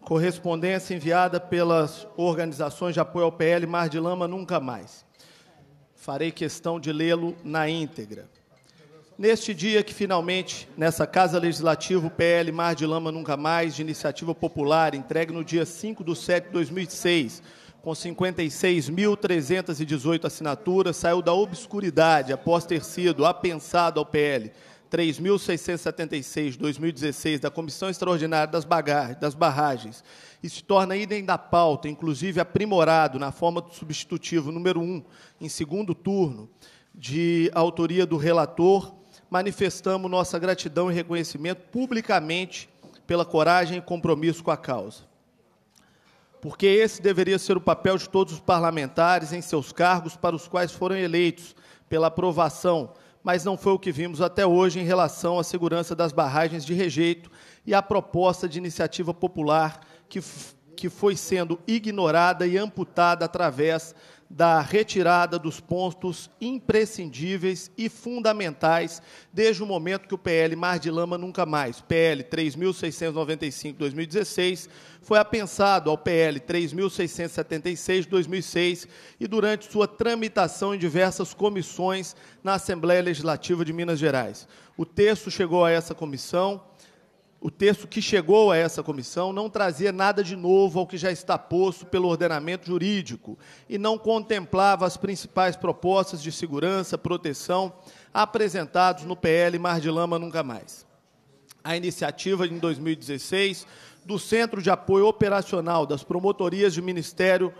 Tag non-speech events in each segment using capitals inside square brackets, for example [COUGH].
Correspondência enviada pelas organizações de apoio ao PL Mar de Lama Nunca Mais. Farei questão de lê-lo na íntegra. Neste dia que finalmente, nessa Casa Legislativa, o PL Mar de Lama Nunca Mais, de iniciativa popular, entregue no dia 5 de setembro de 2006, com 56.318 assinaturas, saiu da obscuridade após ter sido apensado ao PL 3.676-2016 da Comissão Extraordinária das, das Barragens e se torna idem da pauta, inclusive aprimorado na forma do substitutivo número 1, em segundo turno, de autoria do relator, manifestamos nossa gratidão e reconhecimento publicamente pela coragem e compromisso com a causa porque esse deveria ser o papel de todos os parlamentares em seus cargos para os quais foram eleitos, pela aprovação, mas não foi o que vimos até hoje em relação à segurança das barragens de rejeito e à proposta de iniciativa popular que, que foi sendo ignorada e amputada através da retirada dos pontos imprescindíveis e fundamentais desde o momento que o PL Mar de Lama Nunca Mais, PL 3.695-2016, foi apensado ao PL 3.676-2006 e durante sua tramitação em diversas comissões na Assembleia Legislativa de Minas Gerais. O texto chegou a essa comissão o texto que chegou a essa comissão não trazia nada de novo ao que já está posto pelo ordenamento jurídico e não contemplava as principais propostas de segurança, proteção apresentados no PL Mar de Lama Nunca Mais. A iniciativa em 2016 do Centro de Apoio Operacional das Promotorias de Ministério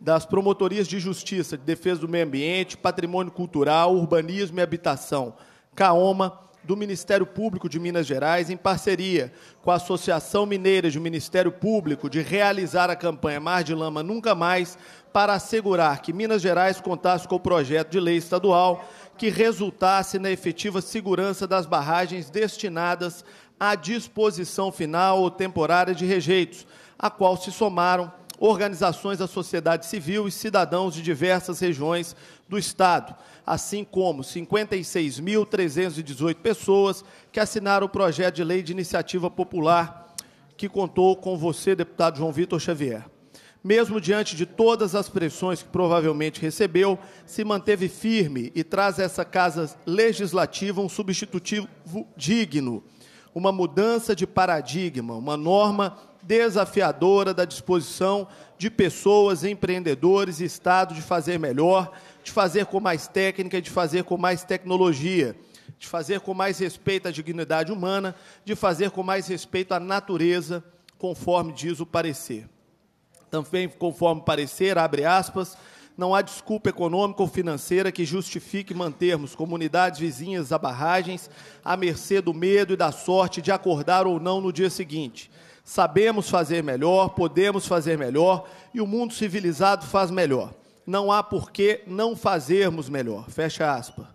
das Promotorias de Justiça de Defesa do Meio Ambiente, Patrimônio Cultural, Urbanismo e Habitação, CAOMA, do Ministério Público de Minas Gerais, em parceria com a Associação Mineira de Ministério Público, de realizar a campanha Mar de Lama Nunca Mais, para assegurar que Minas Gerais contasse com o projeto de lei estadual que resultasse na efetiva segurança das barragens destinadas à disposição final ou temporária de rejeitos, a qual se somaram organizações da sociedade civil e cidadãos de diversas regiões do Estado, assim como 56.318 pessoas que assinaram o projeto de lei de iniciativa popular que contou com você, deputado João Vitor Xavier. Mesmo diante de todas as pressões que provavelmente recebeu, se manteve firme e traz a essa casa legislativa um substitutivo digno, uma mudança de paradigma, uma norma desafiadora da disposição de pessoas, empreendedores, Estado de fazer melhor, de fazer com mais técnica, de fazer com mais tecnologia, de fazer com mais respeito à dignidade humana, de fazer com mais respeito à natureza, conforme diz o parecer. Também, conforme parecer, abre aspas, não há desculpa econômica ou financeira que justifique mantermos comunidades vizinhas a barragens à mercê do medo e da sorte de acordar ou não no dia seguinte. Sabemos fazer melhor, podemos fazer melhor e o mundo civilizado faz melhor. Não há por que não fazermos melhor. Fecha aspas.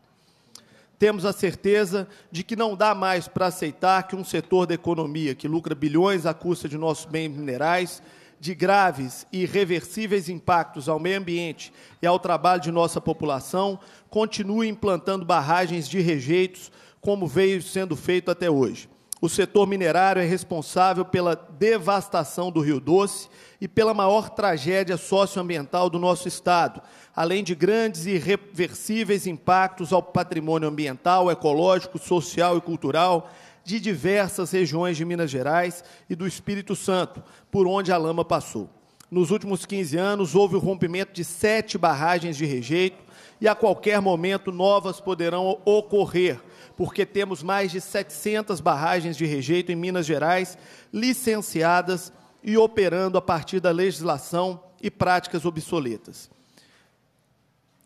Temos a certeza de que não dá mais para aceitar que um setor da economia que lucra bilhões à custa de nossos bens minerais, de graves e irreversíveis impactos ao meio ambiente e ao trabalho de nossa população, continue implantando barragens de rejeitos como veio sendo feito até hoje. O setor minerário é responsável pela devastação do Rio Doce e pela maior tragédia socioambiental do nosso Estado, além de grandes e irreversíveis impactos ao patrimônio ambiental, ecológico, social e cultural de diversas regiões de Minas Gerais e do Espírito Santo, por onde a lama passou. Nos últimos 15 anos, houve o rompimento de sete barragens de rejeito e, a qualquer momento, novas poderão ocorrer, porque temos mais de 700 barragens de rejeito em Minas Gerais licenciadas e operando a partir da legislação e práticas obsoletas.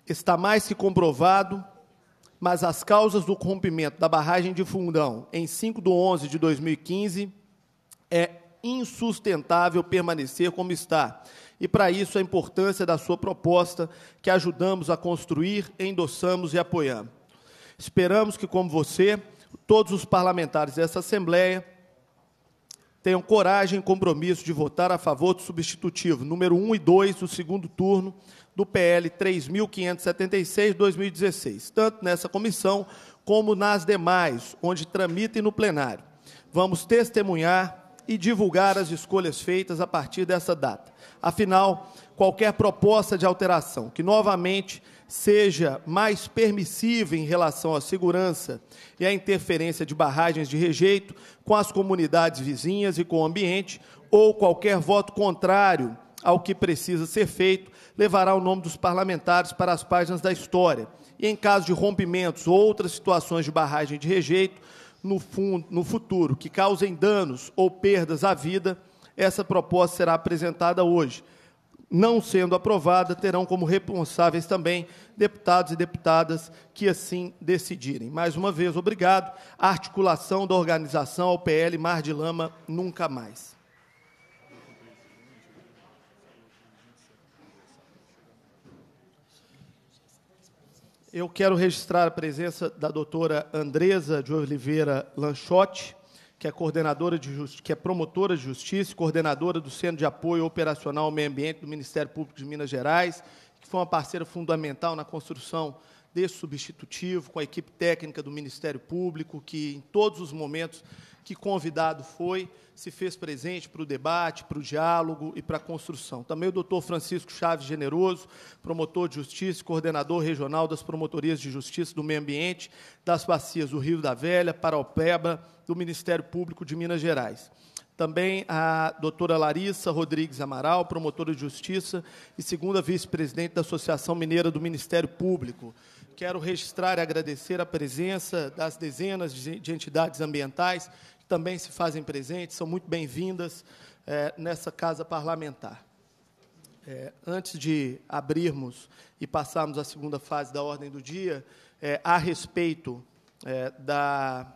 Está mais que comprovado, mas as causas do rompimento da barragem de Fundão em 5 de 11 de 2015 é insustentável permanecer como está. E para isso a importância da sua proposta que ajudamos a construir, endossamos e apoiamos. Esperamos que, como você, todos os parlamentares dessa Assembleia tenham coragem e compromisso de votar a favor do substitutivo número 1 e 2 do segundo turno do PL 3576-2016, tanto nessa comissão como nas demais, onde tramita e no plenário. Vamos testemunhar e divulgar as escolhas feitas a partir dessa data. Afinal, qualquer proposta de alteração que novamente seja mais permissiva em relação à segurança e à interferência de barragens de rejeito com as comunidades vizinhas e com o ambiente, ou qualquer voto contrário ao que precisa ser feito, levará o nome dos parlamentares para as páginas da história. E em caso de rompimentos ou outras situações de barragem de rejeito, no, fundo, no futuro, que causem danos ou perdas à vida, essa proposta será apresentada hoje não sendo aprovada, terão como responsáveis também deputados e deputadas que assim decidirem. Mais uma vez, obrigado. A articulação da organização ao PL Mar de Lama nunca mais. Eu quero registrar a presença da doutora Andresa de Oliveira Lanchotti, que é coordenadora de que é promotora de justiça, coordenadora do Centro de Apoio Operacional ao Meio Ambiente do Ministério Público de Minas Gerais, que foi uma parceira fundamental na construção desse substitutivo, com a equipe técnica do Ministério Público, que em todos os momentos que convidado foi, se fez presente para o debate, para o diálogo e para a construção. Também o doutor Francisco Chaves Generoso, promotor de justiça e coordenador regional das promotorias de justiça do meio ambiente das bacias do Rio da Velha, Paraupeba, do Ministério Público de Minas Gerais. Também a doutora Larissa Rodrigues Amaral, promotora de justiça e segunda vice-presidente da Associação Mineira do Ministério Público. Quero registrar e agradecer a presença das dezenas de entidades ambientais que também se fazem presentes, são muito bem-vindas é, nessa casa parlamentar. É, antes de abrirmos e passarmos à segunda fase da ordem do dia, é, a respeito da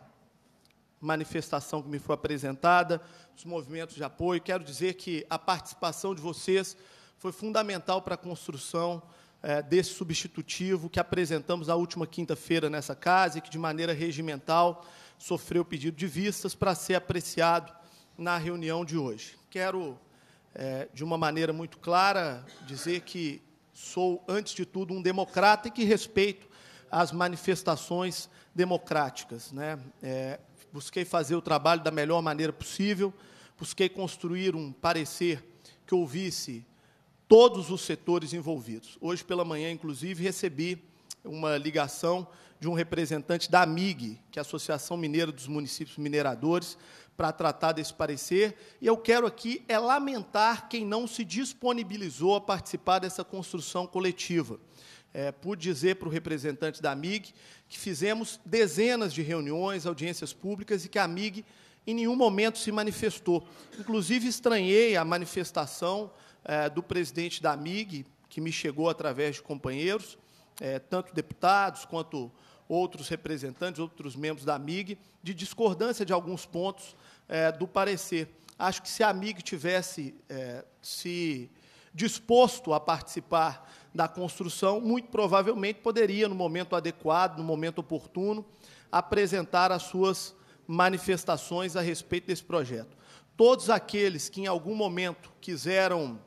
manifestação que me foi apresentada, os movimentos de apoio, quero dizer que a participação de vocês foi fundamental para a construção é, desse substitutivo que apresentamos na última quinta-feira nessa casa e que, de maneira regimental, sofreu pedido de vistas para ser apreciado na reunião de hoje. Quero, é, de uma maneira muito clara, dizer que sou, antes de tudo, um democrata e que respeito as manifestações democráticas. Né? É, busquei fazer o trabalho da melhor maneira possível, busquei construir um parecer que ouvisse todos os setores envolvidos. Hoje pela manhã, inclusive, recebi uma ligação de um representante da AMIG, que é a Associação Mineira dos Municípios Mineradores, para tratar desse parecer. E eu quero aqui é lamentar quem não se disponibilizou a participar dessa construção coletiva. É, pude dizer para o representante da AMIG que fizemos dezenas de reuniões, audiências públicas, e que a AMIG em nenhum momento se manifestou. Inclusive, estranhei a manifestação é, do presidente da MIG, que me chegou através de companheiros, é, tanto deputados quanto outros representantes, outros membros da MIG, de discordância de alguns pontos é, do parecer. Acho que se a MIG tivesse é, se disposto a participar da construção, muito provavelmente poderia, no momento adequado, no momento oportuno, apresentar as suas manifestações a respeito desse projeto. Todos aqueles que em algum momento quiseram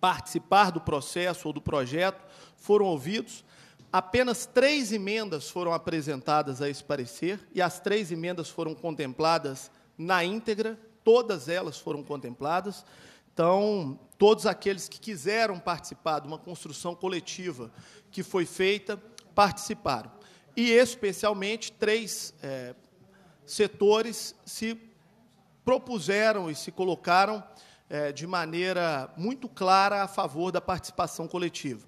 participar do processo ou do projeto foram ouvidos. Apenas três emendas foram apresentadas a esse parecer, e as três emendas foram contempladas na íntegra, todas elas foram contempladas. Então, todos aqueles que quiseram participar de uma construção coletiva que foi feita, participaram. E, especialmente, três é, setores se propuseram e se colocaram é, de maneira muito clara a favor da participação coletiva.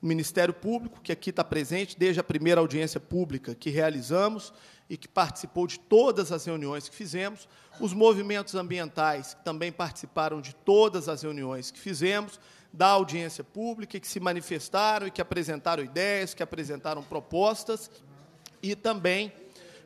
O Ministério Público, que aqui está presente desde a primeira audiência pública que realizamos e que participou de todas as reuniões que fizemos, os movimentos ambientais, que também participaram de todas as reuniões que fizemos, da audiência pública, que se manifestaram e que apresentaram ideias, que apresentaram propostas, e também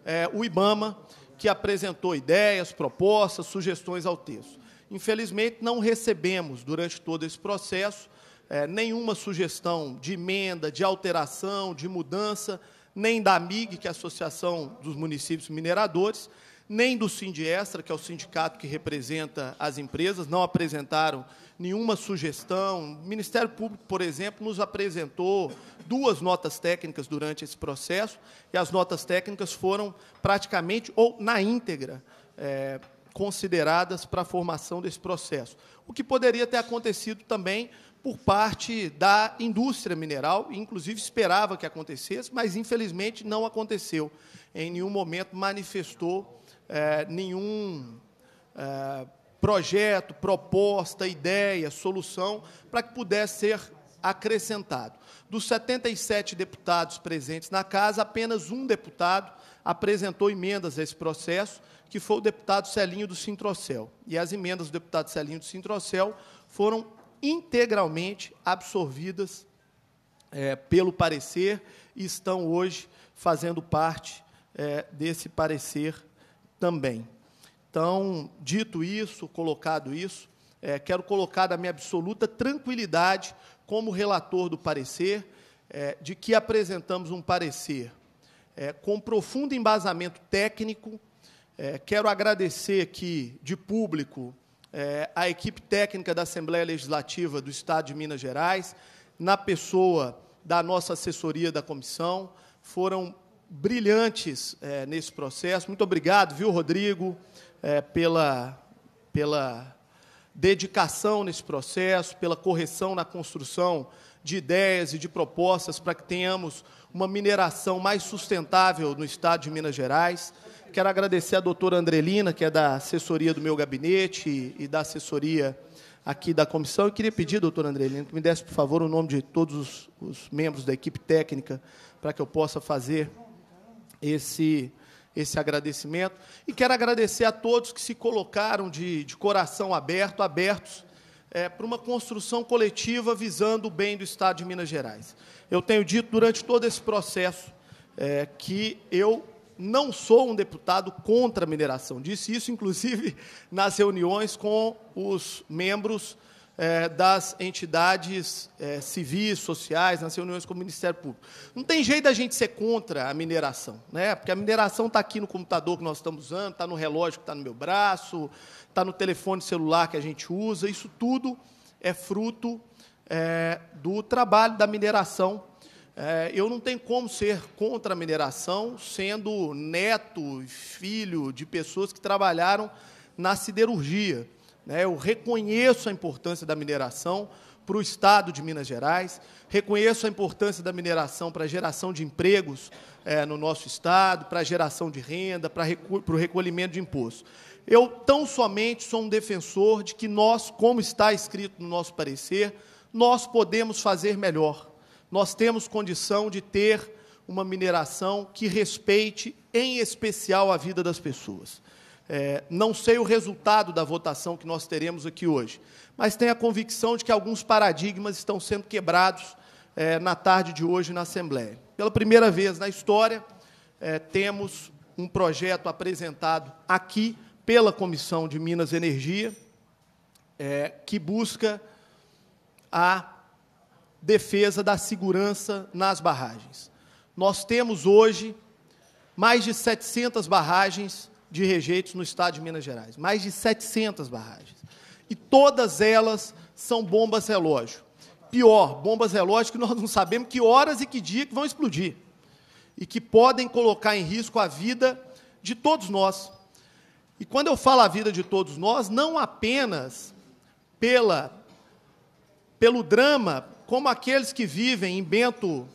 é, o IBAMA, que apresentou ideias, propostas, sugestões ao texto. Infelizmente, não recebemos, durante todo esse processo, é, nenhuma sugestão de emenda, de alteração, de mudança, nem da MIG, que é a Associação dos Municípios Mineradores, nem do Sindiestra, que é o sindicato que representa as empresas, não apresentaram nenhuma sugestão. O Ministério Público, por exemplo, nos apresentou duas notas técnicas durante esse processo, e as notas técnicas foram praticamente ou na íntegra é, consideradas para a formação desse processo. O que poderia ter acontecido também por parte da indústria mineral, inclusive esperava que acontecesse, mas infelizmente não aconteceu. Em nenhum momento manifestou é, nenhum é, projeto, proposta, ideia, solução para que pudesse ser acrescentado. Dos 77 deputados presentes na casa, apenas um deputado apresentou emendas a esse processo que foi o deputado Celinho do Sintrocel. E as emendas do deputado Celinho do Sintrocel foram integralmente absorvidas é, pelo parecer e estão hoje fazendo parte é, desse parecer também. Então, dito isso, colocado isso, é, quero colocar da minha absoluta tranquilidade como relator do parecer, é, de que apresentamos um parecer é, com profundo embasamento técnico, é, quero agradecer aqui, de público, é, a equipe técnica da Assembleia Legislativa do Estado de Minas Gerais, na pessoa da nossa assessoria da comissão, foram brilhantes é, nesse processo. Muito obrigado, viu, Rodrigo, é, pela, pela dedicação nesse processo, pela correção na construção de ideias e de propostas para que tenhamos uma mineração mais sustentável no Estado de Minas Gerais quero agradecer a doutora Andrelina, que é da assessoria do meu gabinete e, e da assessoria aqui da comissão. Eu queria pedir, doutora Andrelina, que me desse, por favor, o nome de todos os, os membros da equipe técnica para que eu possa fazer esse, esse agradecimento. E quero agradecer a todos que se colocaram de, de coração aberto, abertos, é, para uma construção coletiva visando o bem do Estado de Minas Gerais. Eu tenho dito durante todo esse processo é, que eu não sou um deputado contra a mineração. Disse isso, inclusive, [LAUGHS] nas reuniões com os membros eh, das entidades eh, civis, sociais, nas reuniões com o Ministério Público. Não tem jeito da gente ser contra a mineração, né? porque a mineração está aqui no computador que nós estamos usando, está no relógio que está no meu braço, está no telefone celular que a gente usa. Isso tudo é fruto eh, do trabalho da mineração é, eu não tenho como ser contra a mineração, sendo neto e filho de pessoas que trabalharam na siderurgia. Né? Eu reconheço a importância da mineração para o Estado de Minas Gerais, reconheço a importância da mineração para a geração de empregos é, no nosso Estado, para a geração de renda, para, para o recolhimento de impostos. Eu tão somente sou um defensor de que nós, como está escrito no nosso parecer, nós podemos fazer melhor nós temos condição de ter uma mineração que respeite, em especial, a vida das pessoas. É, não sei o resultado da votação que nós teremos aqui hoje, mas tenho a convicção de que alguns paradigmas estão sendo quebrados é, na tarde de hoje na Assembleia. Pela primeira vez na história, é, temos um projeto apresentado aqui pela Comissão de Minas e Energia, é, que busca a defesa da segurança nas barragens. Nós temos hoje mais de 700 barragens de rejeitos no estado de Minas Gerais, mais de 700 barragens. E todas elas são bombas relógio. Pior, bombas relógio que nós não sabemos que horas e que dia que vão explodir e que podem colocar em risco a vida de todos nós. E quando eu falo a vida de todos nós, não apenas pela pelo drama, como aqueles que vivem em Bento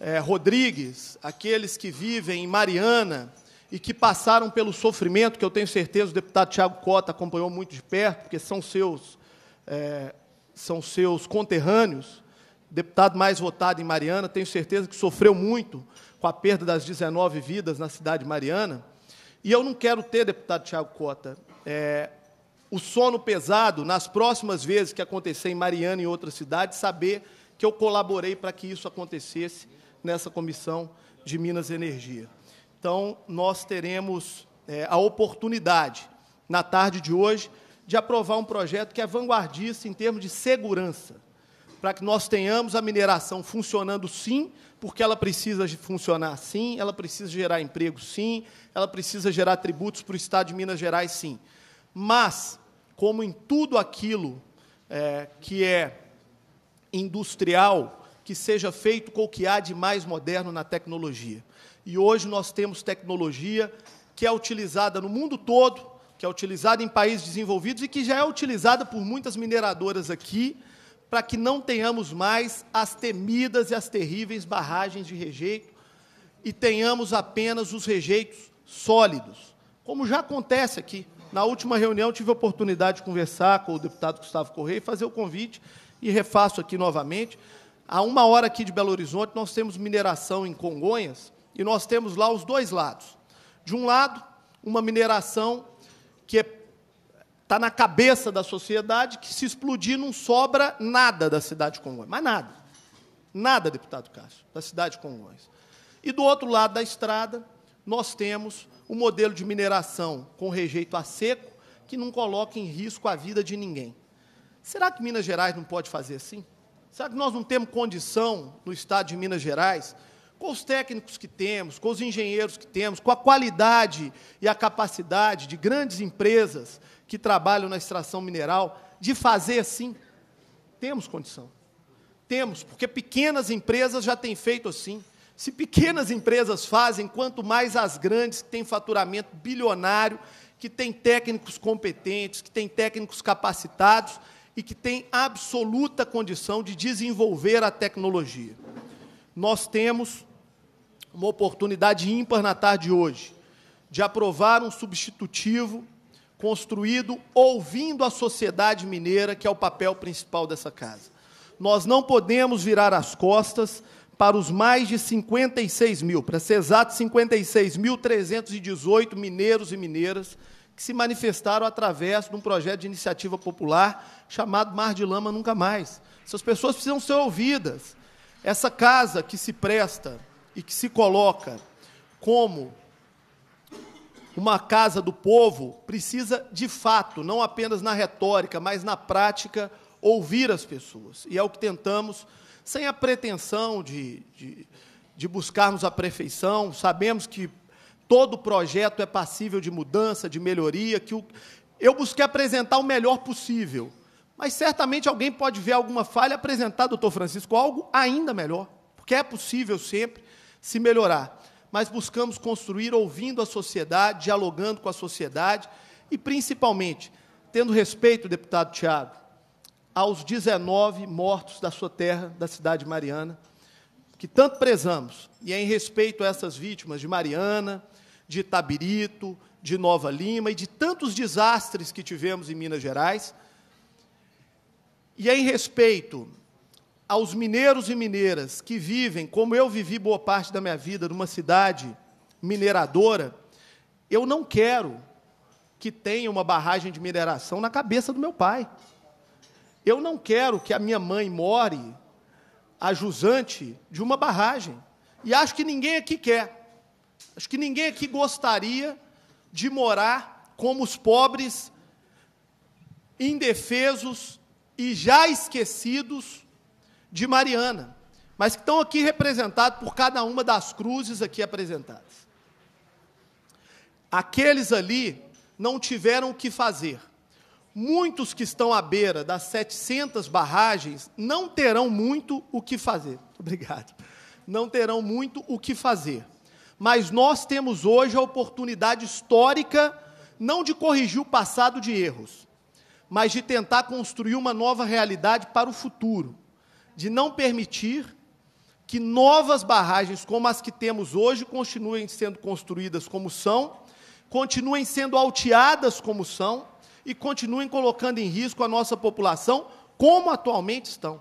é, Rodrigues, aqueles que vivem em Mariana e que passaram pelo sofrimento, que eu tenho certeza o deputado Tiago Cota acompanhou muito de perto, porque são seus, é, são seus conterrâneos, deputado mais votado em Mariana, tenho certeza que sofreu muito com a perda das 19 vidas na cidade de Mariana. E eu não quero ter, deputado Tiago Cota, é, o sono pesado, nas próximas vezes que acontecer em Mariana e em outras cidades, saber que eu colaborei para que isso acontecesse nessa comissão de Minas Energia. Então, nós teremos é, a oportunidade, na tarde de hoje, de aprovar um projeto que é vanguardista em termos de segurança, para que nós tenhamos a mineração funcionando sim, porque ela precisa funcionar sim, ela precisa gerar emprego sim, ela precisa gerar tributos para o Estado de Minas Gerais sim. Mas como em tudo aquilo é, que é industrial, que seja feito com o que há de mais moderno na tecnologia. E hoje nós temos tecnologia que é utilizada no mundo todo, que é utilizada em países desenvolvidos e que já é utilizada por muitas mineradoras aqui, para que não tenhamos mais as temidas e as terríveis barragens de rejeito e tenhamos apenas os rejeitos sólidos, como já acontece aqui. Na última reunião, tive a oportunidade de conversar com o deputado Gustavo Correia e fazer o convite, e refaço aqui novamente. A uma hora aqui de Belo Horizonte, nós temos mineração em Congonhas, e nós temos lá os dois lados. De um lado, uma mineração que está é, tá na cabeça da sociedade, que se explodir não sobra nada da cidade de Congonhas, mas nada. Nada, deputado Cássio, da cidade de Congonhas. E do outro lado da estrada, nós temos o um modelo de mineração com rejeito a seco, que não coloca em risco a vida de ninguém. Será que Minas Gerais não pode fazer assim? Será que nós não temos condição, no estado de Minas Gerais, com os técnicos que temos, com os engenheiros que temos, com a qualidade e a capacidade de grandes empresas que trabalham na extração mineral, de fazer assim? Temos condição. Temos, porque pequenas empresas já têm feito assim. Se pequenas empresas fazem, quanto mais as grandes, que têm faturamento bilionário, que têm técnicos competentes, que têm técnicos capacitados e que têm absoluta condição de desenvolver a tecnologia. Nós temos uma oportunidade ímpar na tarde de hoje de aprovar um substitutivo construído ouvindo a sociedade mineira, que é o papel principal dessa casa. Nós não podemos virar as costas para os mais de 56 mil, para ser exato, 56.318 mineiros e mineiras que se manifestaram através de um projeto de iniciativa popular chamado Mar de Lama Nunca Mais. Essas pessoas precisam ser ouvidas. Essa casa que se presta e que se coloca como uma casa do povo precisa, de fato, não apenas na retórica, mas na prática, ouvir as pessoas. E é o que tentamos sem a pretensão de, de, de buscarmos a perfeição. Sabemos que todo projeto é passível de mudança, de melhoria, que o, eu busquei apresentar o melhor possível. Mas certamente alguém pode ver alguma falha apresentar, doutor Francisco, algo ainda melhor, porque é possível sempre se melhorar. Mas buscamos construir ouvindo a sociedade, dialogando com a sociedade e, principalmente, tendo respeito, deputado Tiago, aos 19 mortos da sua terra, da cidade mariana, que tanto prezamos. E é em respeito a essas vítimas de Mariana, de Tabirito, de Nova Lima e de tantos desastres que tivemos em Minas Gerais. E é em respeito aos mineiros e mineiras que vivem, como eu vivi boa parte da minha vida, numa cidade mineradora, eu não quero que tenha uma barragem de mineração na cabeça do meu pai. Eu não quero que a minha mãe more a jusante de uma barragem. E acho que ninguém aqui quer. Acho que ninguém aqui gostaria de morar como os pobres, indefesos e já esquecidos de Mariana, mas que estão aqui representados por cada uma das cruzes aqui apresentadas. Aqueles ali não tiveram o que fazer muitos que estão à beira das 700 barragens não terão muito o que fazer. [LAUGHS] Obrigado. Não terão muito o que fazer. Mas nós temos hoje a oportunidade histórica não de corrigir o passado de erros, mas de tentar construir uma nova realidade para o futuro, de não permitir que novas barragens como as que temos hoje continuem sendo construídas como são, continuem sendo alteadas como são e continuem colocando em risco a nossa população, como atualmente estão.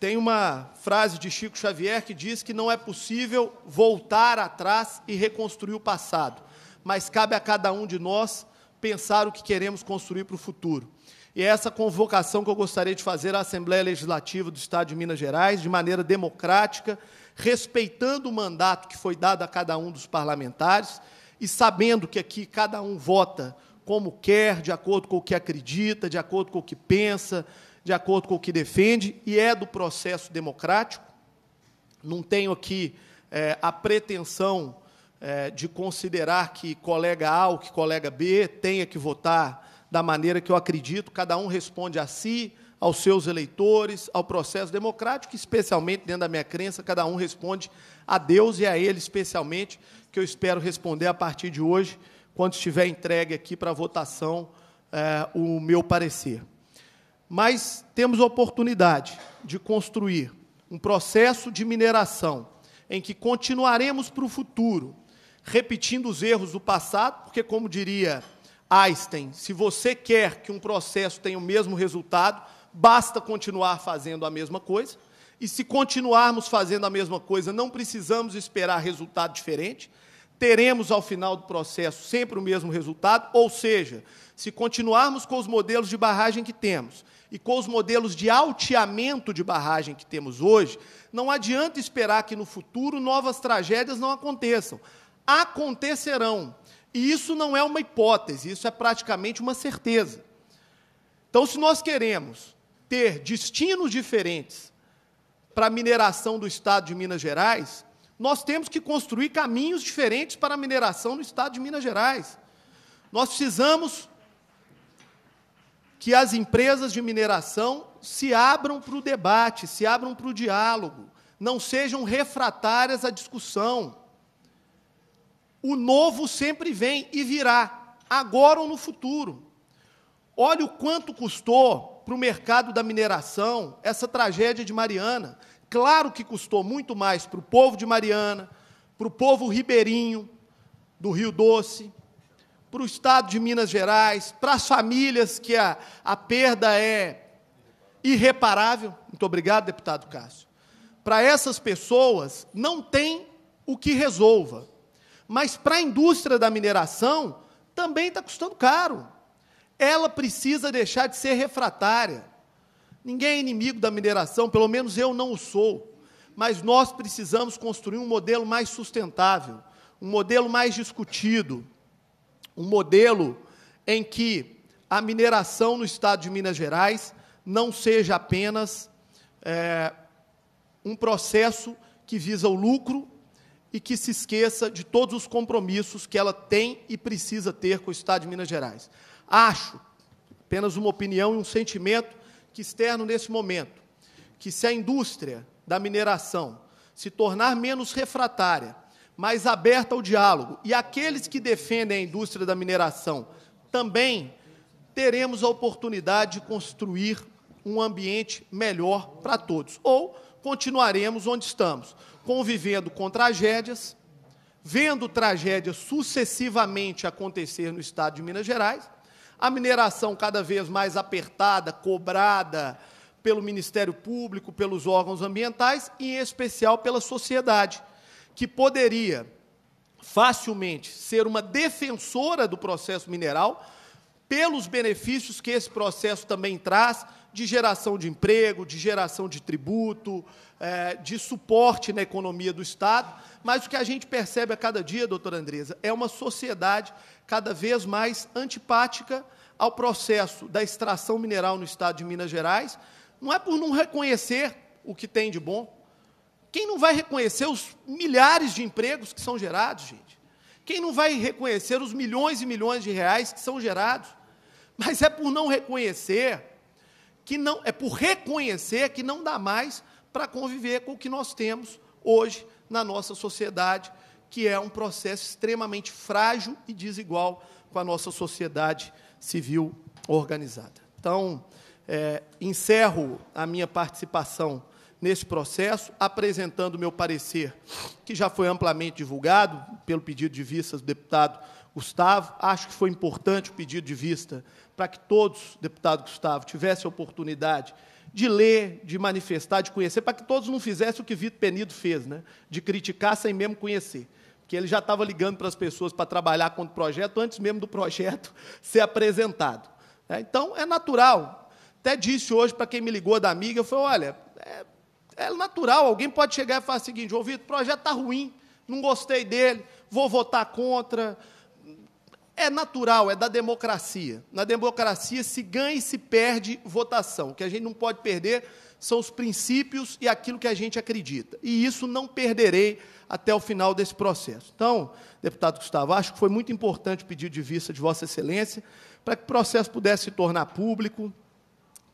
Tem uma frase de Chico Xavier que diz que não é possível voltar atrás e reconstruir o passado, mas cabe a cada um de nós pensar o que queremos construir para o futuro. E é essa convocação que eu gostaria de fazer à Assembleia Legislativa do Estado de Minas Gerais, de maneira democrática, respeitando o mandato que foi dado a cada um dos parlamentares e sabendo que aqui cada um vota como quer, de acordo com o que acredita, de acordo com o que pensa, de acordo com o que defende, e é do processo democrático. Não tenho aqui é, a pretensão é, de considerar que colega A ou que colega B tenha que votar da maneira que eu acredito, cada um responde a si, aos seus eleitores, ao processo democrático, especialmente dentro da minha crença, cada um responde a Deus e a Ele, especialmente, que eu espero responder a partir de hoje quando estiver entregue aqui para votação é, o meu parecer. Mas temos a oportunidade de construir um processo de mineração em que continuaremos para o futuro, repetindo os erros do passado, porque, como diria Einstein, se você quer que um processo tenha o mesmo resultado, basta continuar fazendo a mesma coisa. E se continuarmos fazendo a mesma coisa, não precisamos esperar resultado diferente teremos ao final do processo sempre o mesmo resultado, ou seja, se continuarmos com os modelos de barragem que temos e com os modelos de alteamento de barragem que temos hoje, não adianta esperar que no futuro novas tragédias não aconteçam. Acontecerão. E isso não é uma hipótese, isso é praticamente uma certeza. Então, se nós queremos ter destinos diferentes para a mineração do estado de Minas Gerais, nós temos que construir caminhos diferentes para a mineração no estado de Minas Gerais. Nós precisamos que as empresas de mineração se abram para o debate, se abram para o diálogo, não sejam refratárias à discussão. O novo sempre vem e virá, agora ou no futuro. Olha o quanto custou para o mercado da mineração essa tragédia de Mariana. Claro que custou muito mais para o povo de Mariana, para o povo ribeirinho do Rio Doce, para o estado de Minas Gerais, para as famílias que a, a perda é irreparável. Muito obrigado, deputado Cássio. Para essas pessoas, não tem o que resolva. Mas para a indústria da mineração, também está custando caro. Ela precisa deixar de ser refratária. Ninguém é inimigo da mineração, pelo menos eu não o sou. Mas nós precisamos construir um modelo mais sustentável, um modelo mais discutido, um modelo em que a mineração no estado de Minas Gerais não seja apenas é, um processo que visa o lucro e que se esqueça de todos os compromissos que ela tem e precisa ter com o estado de Minas Gerais. Acho, apenas uma opinião e um sentimento, que externo nesse momento que se a indústria da mineração se tornar menos refratária, mais aberta ao diálogo, e aqueles que defendem a indústria da mineração também teremos a oportunidade de construir um ambiente melhor para todos. Ou continuaremos onde estamos, convivendo com tragédias, vendo tragédias sucessivamente acontecer no estado de Minas Gerais a mineração cada vez mais apertada, cobrada pelo Ministério Público, pelos órgãos ambientais e, em especial, pela sociedade, que poderia facilmente ser uma defensora do processo mineral pelos benefícios que esse processo também traz de geração de emprego, de geração de tributo, eh, de suporte na economia do Estado. Mas o que a gente percebe a cada dia, doutora Andresa, é uma sociedade cada vez mais antipática ao processo da extração mineral no estado de Minas Gerais. Não é por não reconhecer o que tem de bom. Quem não vai reconhecer os milhares de empregos que são gerados, gente? Quem não vai reconhecer os milhões e milhões de reais que são gerados? Mas é por não reconhecer que não é por reconhecer que não dá mais para conviver com o que nós temos hoje na nossa sociedade que é um processo extremamente frágil e desigual com a nossa sociedade civil organizada. Então, é, encerro a minha participação nesse processo, apresentando meu parecer, que já foi amplamente divulgado pelo pedido de vista do deputado Gustavo. Acho que foi importante o pedido de vista para que todos, deputado Gustavo, tivessem a oportunidade de ler, de manifestar, de conhecer, para que todos não fizessem o que Vitor Penido fez, né? de criticar sem mesmo conhecer que ele já estava ligando para as pessoas para trabalhar contra o projeto antes mesmo do projeto [LAUGHS] ser apresentado. É, então, é natural. Até disse hoje para quem me ligou da amiga, eu falei, olha, é, é natural, alguém pode chegar e falar o seguinte, ô Vitor, o projeto está ruim, não gostei dele, vou votar contra. É natural, é da democracia. Na democracia se ganha e se perde votação. O que a gente não pode perder são os princípios e aquilo que a gente acredita. E isso não perderei até o final desse processo. Então, deputado Gustavo, acho que foi muito importante o pedido de vista de Vossa Excelência para que o processo pudesse se tornar público,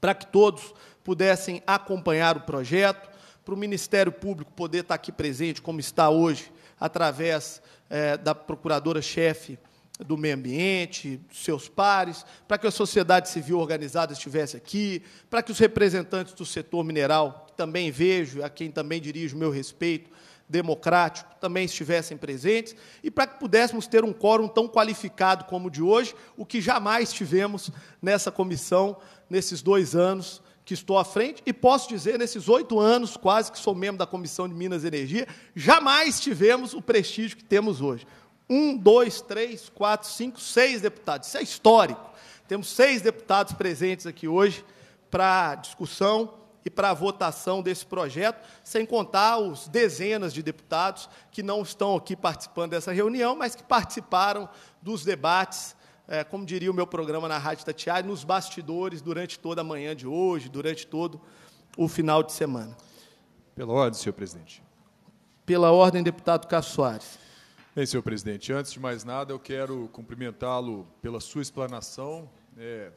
para que todos pudessem acompanhar o projeto, para o Ministério Público poder estar aqui presente, como está hoje, através é, da procuradora-chefe do meio ambiente, seus pares, para que a sociedade civil organizada estivesse aqui, para que os representantes do setor mineral, que também vejo, a quem também dirijo o meu respeito democrático, também estivessem presentes, e para que pudéssemos ter um quórum tão qualificado como o de hoje, o que jamais tivemos nessa comissão, nesses dois anos que estou à frente, e posso dizer, nesses oito anos quase que sou membro da Comissão de Minas e Energia, jamais tivemos o prestígio que temos hoje. Um, dois, três, quatro, cinco, seis deputados. Isso é histórico. Temos seis deputados presentes aqui hoje para discussão e para a votação desse projeto, sem contar os dezenas de deputados que não estão aqui participando dessa reunião, mas que participaram dos debates, é, como diria o meu programa na Rádio Tatiari, nos bastidores durante toda a manhã de hoje, durante todo o final de semana. Pela ordem, senhor presidente. Pela ordem, deputado Cássio Soares. Bem, senhor presidente, antes de mais nada, eu quero cumprimentá-lo pela sua explanação, é,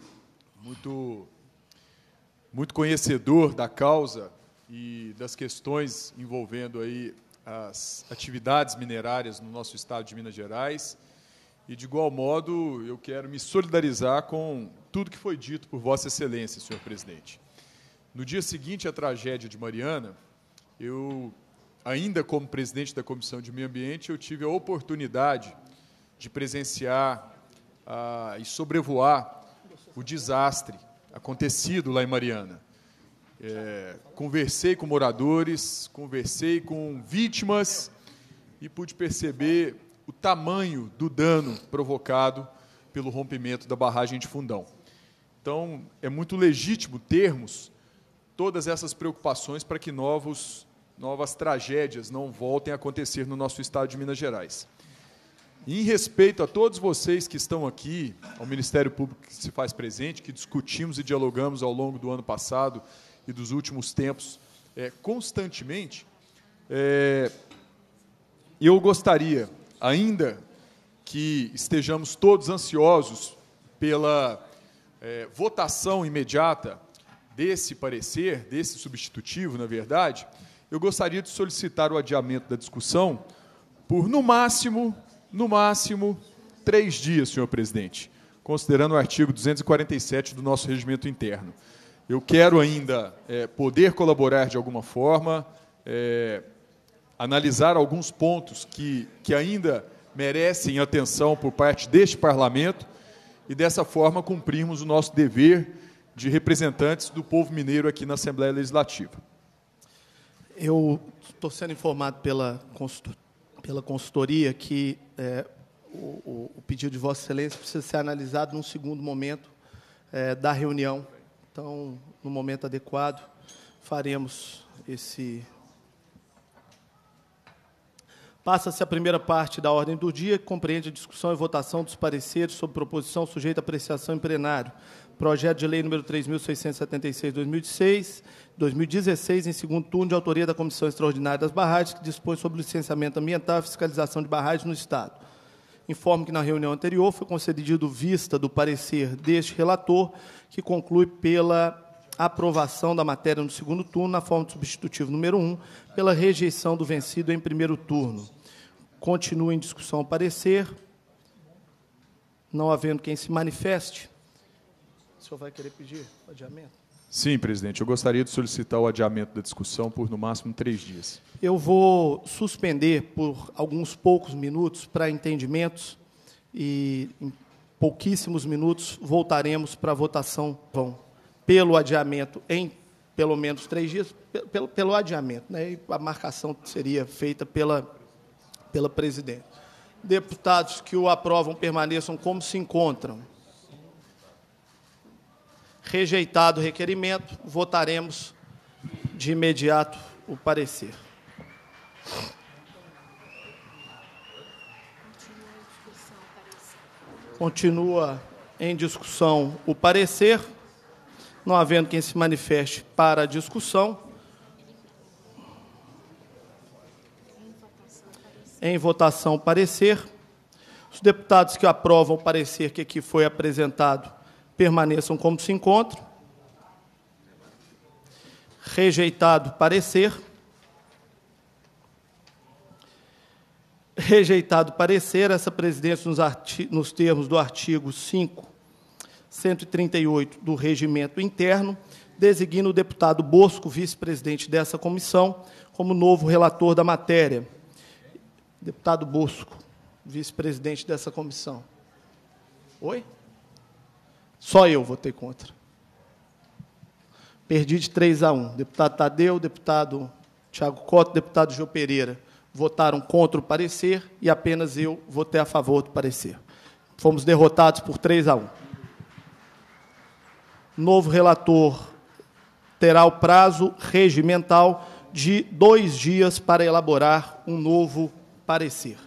muito, muito conhecedor da causa e das questões envolvendo aí as atividades minerárias no nosso estado de Minas Gerais. E, de igual modo, eu quero me solidarizar com tudo que foi dito por Vossa Excelência, senhor presidente. No dia seguinte à tragédia de Mariana, eu ainda como presidente da Comissão de Meio Ambiente, eu tive a oportunidade de presenciar ah, e sobrevoar o desastre acontecido lá em Mariana. É, conversei com moradores, conversei com vítimas e pude perceber o tamanho do dano provocado pelo rompimento da barragem de Fundão. Então, é muito legítimo termos todas essas preocupações para que novos novas tragédias não voltem a acontecer no nosso estado de Minas Gerais. Em respeito a todos vocês que estão aqui, ao Ministério Público que se faz presente, que discutimos e dialogamos ao longo do ano passado e dos últimos tempos é, constantemente, é, eu gostaria, ainda que estejamos todos ansiosos pela é, votação imediata desse parecer, desse substitutivo, na verdade, eu gostaria de solicitar o adiamento da discussão por, no máximo, no máximo, três dias, senhor presidente, considerando o artigo 247 do nosso regimento interno. Eu quero ainda é, poder colaborar de alguma forma, é, analisar alguns pontos que, que ainda merecem atenção por parte deste parlamento e, dessa forma, cumprirmos o nosso dever de representantes do povo mineiro aqui na Assembleia Legislativa. Eu estou sendo informado pela, pela consultoria que é, o, o, pedido de Vossa Excelência precisa ser analisado num segundo momento é, da reunião. Então, no momento adequado, faremos esse. Passa-se a primeira parte da ordem do dia, que compreende a discussão e votação dos pareceres sobre proposição sujeita à apreciação em plenário Projeto de Lei nº 3.676, 2016, em segundo turno, de autoria da Comissão Extraordinária das Barragens, que dispõe sobre licenciamento ambiental e fiscalização de barragens no Estado. Informo que, na reunião anterior, foi concedido vista do parecer deste relator, que conclui pela aprovação da matéria no segundo turno, na forma de substitutivo número 1, pela rejeição do vencido em primeiro turno. Continua em discussão o parecer. Não havendo quem se manifeste, o senhor vai querer pedir adiamento? Sim, presidente. Eu gostaria de solicitar o adiamento da discussão por no máximo três dias. Eu vou suspender por alguns poucos minutos para entendimentos e em pouquíssimos minutos voltaremos para a votação Bom, pelo adiamento em pelo menos três dias pelo, pelo adiamento, né? E a marcação seria feita pela pela presidente. Deputados que o aprovam permaneçam como se encontram. Rejeitado o requerimento, votaremos de imediato o parecer. Continua em discussão o parecer. Não havendo quem se manifeste para a discussão. Em votação, parecer. Os deputados que aprovam o parecer que aqui foi apresentado permaneçam como se encontram. Rejeitado, parecer. Rejeitado parecer, essa presidência, nos, nos termos do artigo 5, 138 do Regimento Interno, designa o deputado Bosco, vice-presidente dessa comissão, como novo relator da matéria. Deputado Bosco, vice-presidente dessa comissão. Oi? Só eu votei contra. Perdi de 3 a 1. Deputado Tadeu, deputado Tiago Cota, deputado João Pereira votaram contra o parecer e apenas eu votei a favor do parecer. Fomos derrotados por 3 a 1. Novo relator terá o prazo regimental de dois dias para elaborar um novo parecer.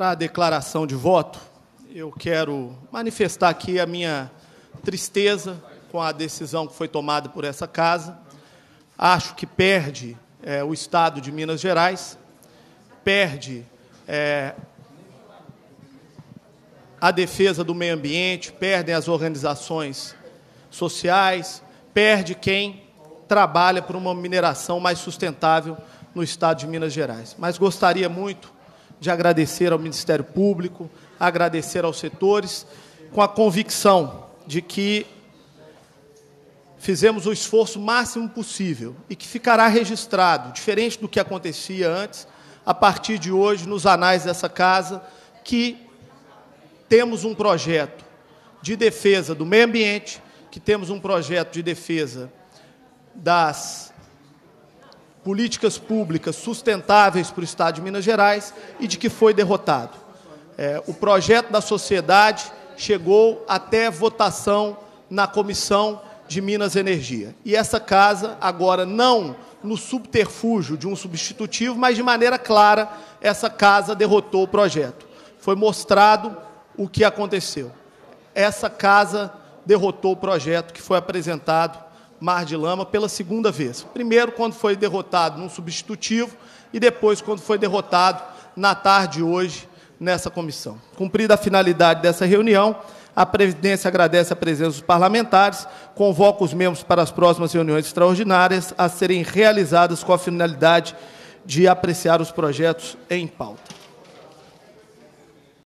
Para a declaração de voto, eu quero manifestar aqui a minha tristeza com a decisão que foi tomada por essa casa. Acho que perde é, o Estado de Minas Gerais, perde é, a defesa do meio ambiente, perdem as organizações sociais, perde quem trabalha por uma mineração mais sustentável no estado de Minas Gerais. Mas gostaria muito de agradecer ao Ministério Público, agradecer aos setores, com a convicção de que fizemos o esforço máximo possível e que ficará registrado, diferente do que acontecia antes, a partir de hoje, nos anais dessa casa, que temos um projeto de defesa do meio ambiente, que temos um projeto de defesa das políticas públicas sustentáveis para o Estado de Minas Gerais e de que foi derrotado. É, o projeto da sociedade chegou até votação na Comissão de Minas Energia. E essa casa, agora, não no subterfúgio de um substitutivo, mas de maneira clara, essa casa derrotou o projeto. Foi mostrado o que aconteceu. Essa casa derrotou o projeto que foi apresentado Mar de Lama pela segunda vez. Primeiro, quando foi derrotado num substitutivo, e depois, quando foi derrotado na tarde de hoje nessa comissão. Cumprida a finalidade dessa reunião, a Previdência agradece a presença dos parlamentares, convoca os membros para as próximas reuniões extraordinárias a serem realizadas com a finalidade de apreciar os projetos em pauta.